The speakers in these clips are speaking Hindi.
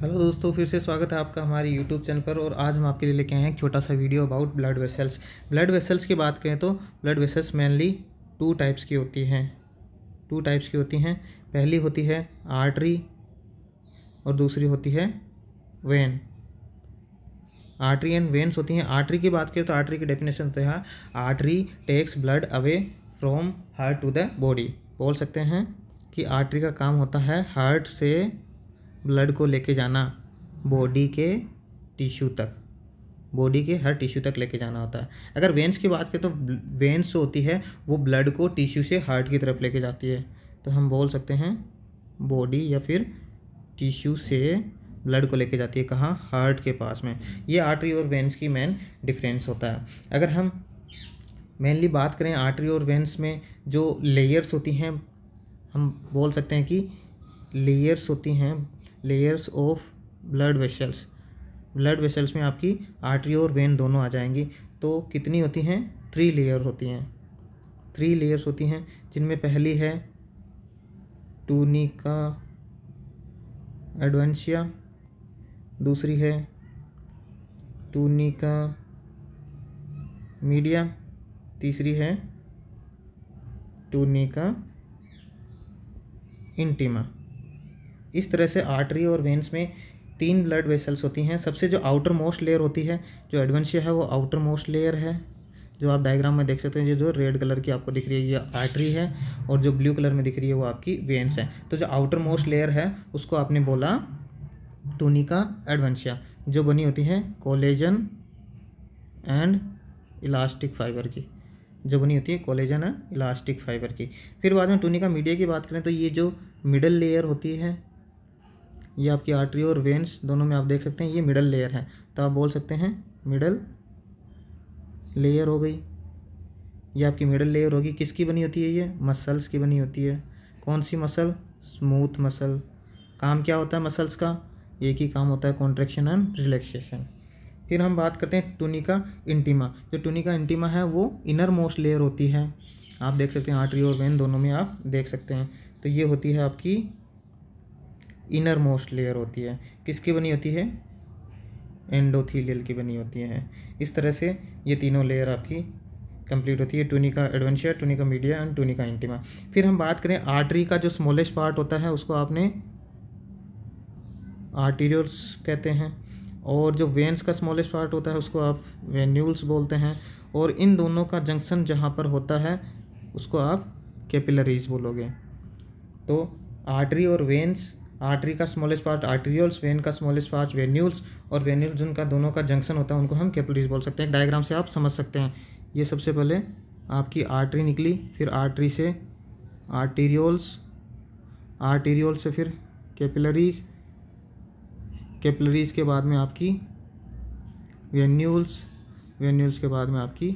हेलो दोस्तों फिर से स्वागत है आपका हमारे यूट्यूब चैनल पर और आज हम आपके लिए लेके आए हैं एक छोटा सा video about blood vessels blood vessels की बात करें तो blood vessels mainly two types की होती हैं टू टाइप्स की होती हैं पहली होती है आर्टरी और दूसरी होती है वेन आर्टरी एंड वेन्स होती हैं आर्टरी की बात करें तो आर्टरी की डेफिनेशन होता है artery takes blood away from heart to the body बोल सकते हैं कि आर्टरी का काम होता है हार्ट से ब्लड को लेके जाना बॉडी के टिश्यू तक बॉडी के हर टिश्यू तक लेके जाना होता है अगर वेंस की बात करें तो वेंस होती है वो ब्लड को टिश्यू से हार्ट की तरफ लेके जाती है तो हम बोल सकते हैं बॉडी या फिर टिश्यू से ब्लड को लेके जाती है कहाँ हार्ट के पास में ये आर्टरी और वेंस की मेन डिफरेंस होता है अगर हम मेनली बात करें आर्टरी और वेंस में जो लेयर्स होती हैं हम बोल सकते हैं कि लेयर्स होती हैं layers of blood vessels blood vessels में आपकी आर्टरी और वेन दोनों आ जाएंगी तो कितनी होती हैं थ्री लेयर होती हैं थ्री लेयर्स होती हैं जिनमें पहली है टूनिका एडवेंशिया दूसरी है टूनिका मीडिया तीसरी है टूनिका इंटीमा इस तरह से आर्टरी और वेंस में तीन ब्लड वेसल्स होती हैं सबसे जो आउटर मोस्ट लेयर होती है जो एडवेंशिया है वो आउटर मोस्ट लेयर है जो आप डायग्राम में देख सकते हैं ये जो रेड कलर की आपको दिख रही है ये आर्टरी है और जो ब्लू कलर में दिख रही है वो आपकी वेंस है तो जो आउटर मोस्ट लेयर है उसको आपने बोला टूनिका एडवेंशिया जो बनी होती है कोलेजन एंड इलास्टिक फाइबर की जो बनी होती है कोलेजन एंड इलास्टिक फाइबर की फिर बाद में टूनिका मीडिया की बात करें तो ये जो मिडल लेयर होती है ये आपकी आर्टरी और वेंस दोनों में आप देख सकते हैं ये मिडल लेयर है तो आप बोल सकते हैं मिडल लेयर हो गई ये आपकी मिडल लेयर होगी किसकी बनी होती है ये मसल्स की बनी होती है कौन सी मसल स्मूथ मसल काम क्या होता है मसल्स का एक ही काम होता है कॉन्ट्रेक्शन एंड रिलैक्सेशन फिर हम बात करते हैं टूनिका इंटीमा जो टूनिका इंटीमा है वो इनर मोस्ट लेयर होती है आप देख सकते हैं आर्टरी और वेन दोनों में आप देख सकते हैं तो ये होती है आपकी इनर मोस्ट लेयर होती है किसकी बनी होती है एंडोथीलियल की बनी होती है इस तरह से ये तीनों लेयर आपकी कंप्लीट होती है tunica adventitia tunica media and tunica intima फिर हम बात करें आर्टरी का जो स्मॉलेस्ट पार्ट होता है उसको आपने आर्टीरियल्स कहते हैं और जो वेंस का स्मॉलेस्ट पार्ट होता है उसको आप वेन्यूल्स बोलते हैं और इन दोनों का जंक्शन जहाँ पर होता है उसको आप कैपिलरीज बोलोगे तो आर्टरी और वेंस आर्टरी का स्मॉलेस्ट पार्ट आर्ट्रियोल्स वेन का स्मॉलेस्ट पार्ट वेन्यूल्स और वेन्यूल्स जिनका दोनों का जंक्शन होता है उनको हम कैपिलरीज बोल सकते हैं डायग्राम से आप समझ सकते हैं ये सबसे पहले आपकी आर्टरी निकली फिर आर्टरी से आर्टीरियोल्स आर्टीरियोल से फिर कैपिलरीज कैपिलरीज के बाद में आपकी वेन्यूल्स वेन्यूल्स के बाद में आपकी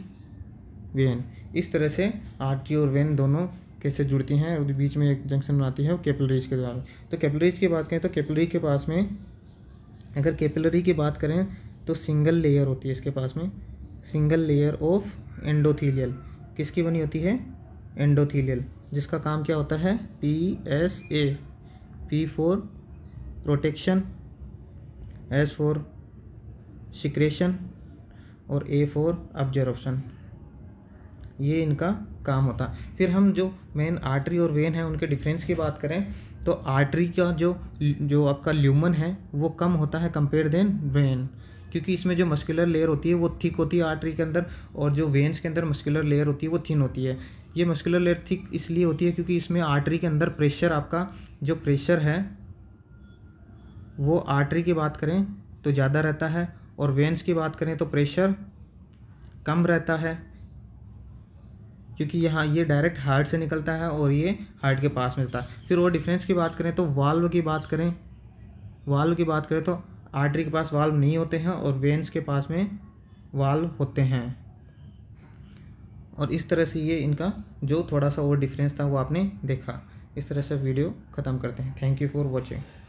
वेन इस तरह से आर्टरी और वेन दोनों कैसे जुड़ती हैं और बीच में एक जंक्शन बनाती है वो कैपिलरीज के द्वारा तो कैपिलरीज की बात करें तो कैपिलरी के पास में अगर कैपिलरी की बात करें तो सिंगल लेयर होती है इसके पास में सिंगल लेयर ऑफ एंडोथीलियल किसकी बनी होती है एंडोथीलियल जिसका काम क्या होता है P S A P four protection S four secretion और ए फोर ऑब्जर्वेशन ये इनका काम होता फिर हम जो मेन आर्टरी और वेन है उनके डिफरेंस की बात करें तो आर्टरी का जो जो आपका ल्यूमन है वो कम होता है कंपेयर देन वेन क्योंकि इसमें जो मस्कुलर लेयर होती है वो थिक होती है आर्टरी के अंदर और जो वेन्स के अंदर मस्कुलर लेयर होती है वो थिन होती है ये मस्कुलर लेयर थिक इसलिए होती है क्योंकि इसमें आर्टरी के अंदर प्रेशर आपका जो प्रेशर है वो आर्टरी की बात करें तो ज़्यादा रहता है और वेन्स की बात करें तो प्रेशर कम रहता है क्योंकि यहाँ ये डायरेक्ट हार्ट से निकलता है और ये हार्ट के पास में जाता है फिर और डिफरेंस की बात करें तो वाल्व की बात करें वाल्व की बात करें तो आर्टरी के पास वाल्व नहीं होते हैं और वेंस के पास में वाल्व होते हैं और इस तरह से ये इनका जो थोड़ा सा और डिफरेंस था वो आपने देखा इस तरह से वीडियो ख़त्म करते हैं थैंक यू फॉर वॉचिंग